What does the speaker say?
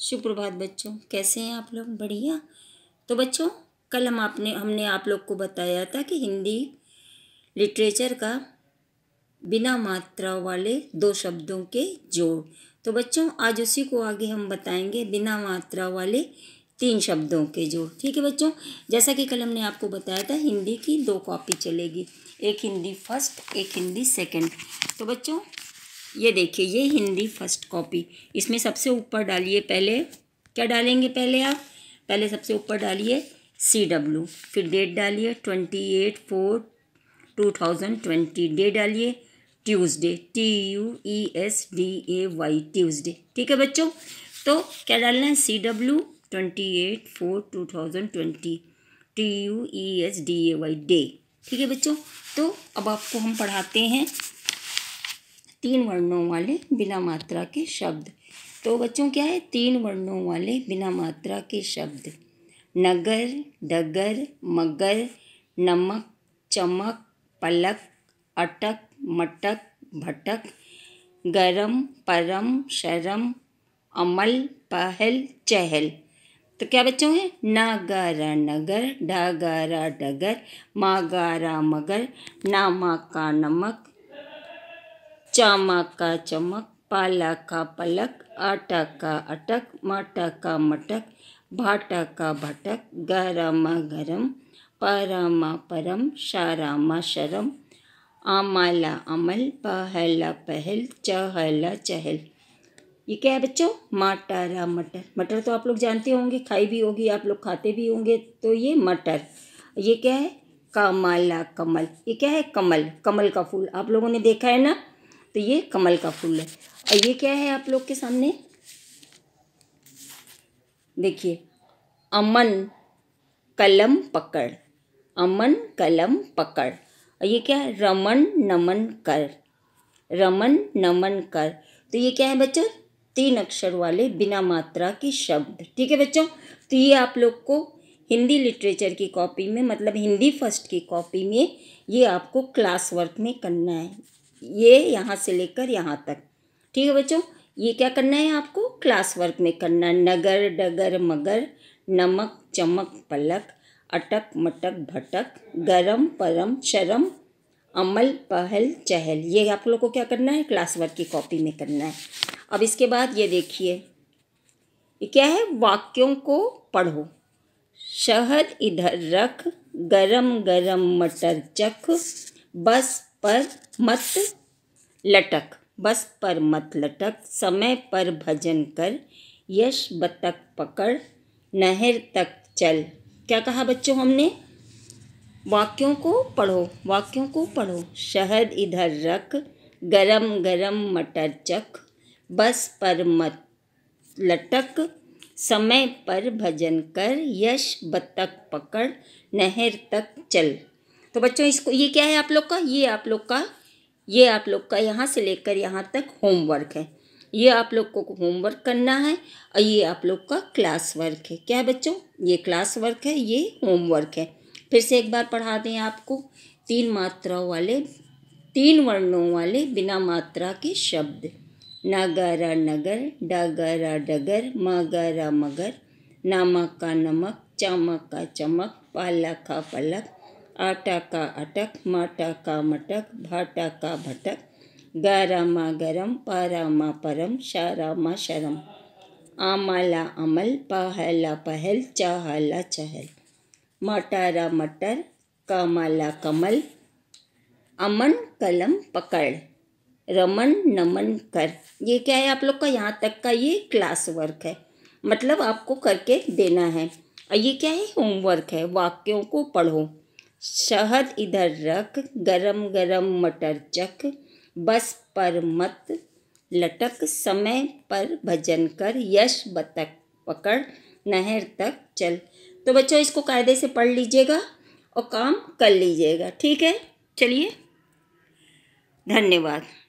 सुप्रभात बच्चों कैसे हैं आप लोग बढ़िया तो बच्चों कल हम आपने हमने आप लोग को बताया था कि हिंदी लिटरेचर का बिना मात्रा वाले दो शब्दों के जोड़ तो बच्चों आज उसी को आगे हम बताएंगे बिना मात्रा वाले तीन शब्दों के जोड़ ठीक है बच्चों जैसा कि कल हमने आपको बताया था हिंदी की दो कॉपी चलेगी एक हिंदी फर्स्ट एक हिंदी सेकंड तो बच्चों ये देखिए ये हिंदी फर्स्ट कॉपी इसमें सबसे ऊपर डालिए पहले क्या डालेंगे पहले आप पहले सबसे ऊपर डालिए सी डब्ल्यू फिर डेट डालिए twenty eight four two thousand twenty day डालिए Tuesday T U E S D A Y Tuesday ठीक है बच्चों तो क्या डालना है C W twenty eight four two thousand twenty T U E S D A Y day ठीक है बच्चों तो अब आपको हम पढ़ाते हैं तीन वर्णों वाले बिना मात्रा के शब्द तो बच्चों क्या है तीन वर्णों वाले बिना मात्रा के शब्द नगर डगर मगर नमक चमक पलक अटक मटक भटक गरम परम शरम अमल पहल चहल तो क्या बच्चों है नागारा नगर ढागारा डगर मागारा मगर नामा का नमक चामा का चमक पाला का पलक आटा का अटक माटा का मटक भाटा का भटक गरमा गरम परामा परम शारामा शरम आमाला अमल पहला पहल चहला चहल ये क्या है बच्चों मटारा मटर मटर तो आप लोग जानते होंगे खाई भी होगी आप लोग खाते भी होंगे तो ये मटर ये क्या है कमाला कमल ये क्या है कमल कमल का फूल आप लोगों ने देखा है ना तो ये कमल का फूल है और ये क्या है आप लोग के सामने देखिए अमन कलम पकड़ अमन कलम पकड़ और ये क्या है रमन नमन कर रमन नमन कर तो ये क्या है बच्चों तीन अक्षर वाले बिना मात्रा के शब्द ठीक है बच्चों तो ये आप लोग को हिंदी लिटरेचर की कॉपी में मतलब हिंदी फर्स्ट की कॉपी में ये आपको क्लास वर्क में करना है ये यहाँ से लेकर यहाँ तक ठीक है बच्चों ये क्या करना है आपको क्लास वर्क में करना है नगर डगर मगर नमक चमक पलक अटक मटक भटक गरम परम शरम अमल पहल चहल ये आप लोग को क्या करना है क्लास वर्क की कॉपी में करना है अब इसके बाद ये देखिए ये क्या है वाक्यों को पढ़ो शहद इधर रख गरम गरम मटर चख बस पर मत लटक बस पर मत लटक समय पर भजन कर यश बतक पकड़ नहर तक चल क्या कहा बच्चों हमने वाक्यों को पढ़ो वाक्यों को पढ़ो शहद इधर रख गरम गरम मटर चख बस पर मत लटक समय पर भजन कर यश बतक पकड़ नहर तक चल तो बच्चों इसको ये क्या है आप लोग का ये आप लोग का ये आप लोग का यहाँ से लेकर यहाँ तक होमवर्क है ये आप लोग को होमवर्क करना है और ये आप लोग का क्लास वर्क है क्या बच्चों ये क्लास वर्क है ये होमवर्क है फिर से एक बार पढ़ा दें आपको तीन मात्राओं वाले तीन वर्णों वाले बिना मात्रा के शब्द नागारा नगर डागारा डगर मागारा मगर नमक का नमक चमक का चमक पालक का पलक आटा का अटक माटा का मटक भाटा का भटक गारा मा गरम पारा मा परम शारा मा शरम आमाला अमल पहला पहल चाहला चहल मटारा मटर कामाला कमल अमन कलम पकड़ रमन नमन कर ये क्या है आप लोग का यहाँ तक का ये क्लास वर्क है मतलब आपको करके देना है और ये क्या है होमवर्क है वाक्यों को पढ़ो शहद इधर रख गरम गरम मटर चख बस पर मत लटक समय पर भजन कर यश बतक पकड़ नहर तक चल तो बच्चों इसको कायदे से पढ़ लीजिएगा और काम कर लीजिएगा ठीक है चलिए धन्यवाद